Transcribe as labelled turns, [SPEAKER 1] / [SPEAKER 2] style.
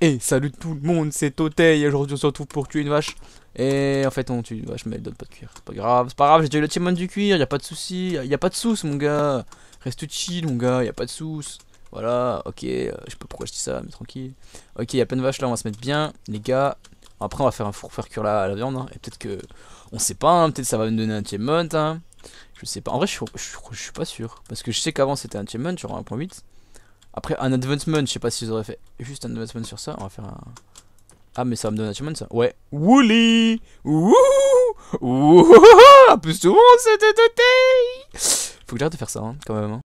[SPEAKER 1] Et eh, salut tout le monde, c'est Totei aujourd'hui on se retrouve pour tuer une vache. Et en fait on tue une vache mais elle donne pas de cuir. C'est pas grave, c'est pas grave, j'ai déjà eu le timon du cuir, y a pas de souci, y a pas de sous mon gars. Reste chill mon gars, y a pas de sous Voilà, ok, euh, je sais pas pourquoi je dis ça, mais tranquille. Ok, y'a a plein de vaches là, on va se mettre bien, les gars. Après on va faire un four faire cuire la, la viande, hein. et peut-être que... On sait pas, hein, peut-être ça va me donner un timon, hein. Je sais pas, en vrai je, suis pas sûr. Parce que je sais qu'avant c'était un timon, genre 1.8. Après, un advancement, je sais pas s'ils auraient fait juste un advancement sur ça. On va faire un. Ah, mais ça va me donner un achievement ça. Ouais.
[SPEAKER 2] Wooly Wouhou
[SPEAKER 3] woo, Plus tout le monde te doté Faut que j'arrête de faire ça, hein, quand même. Hein.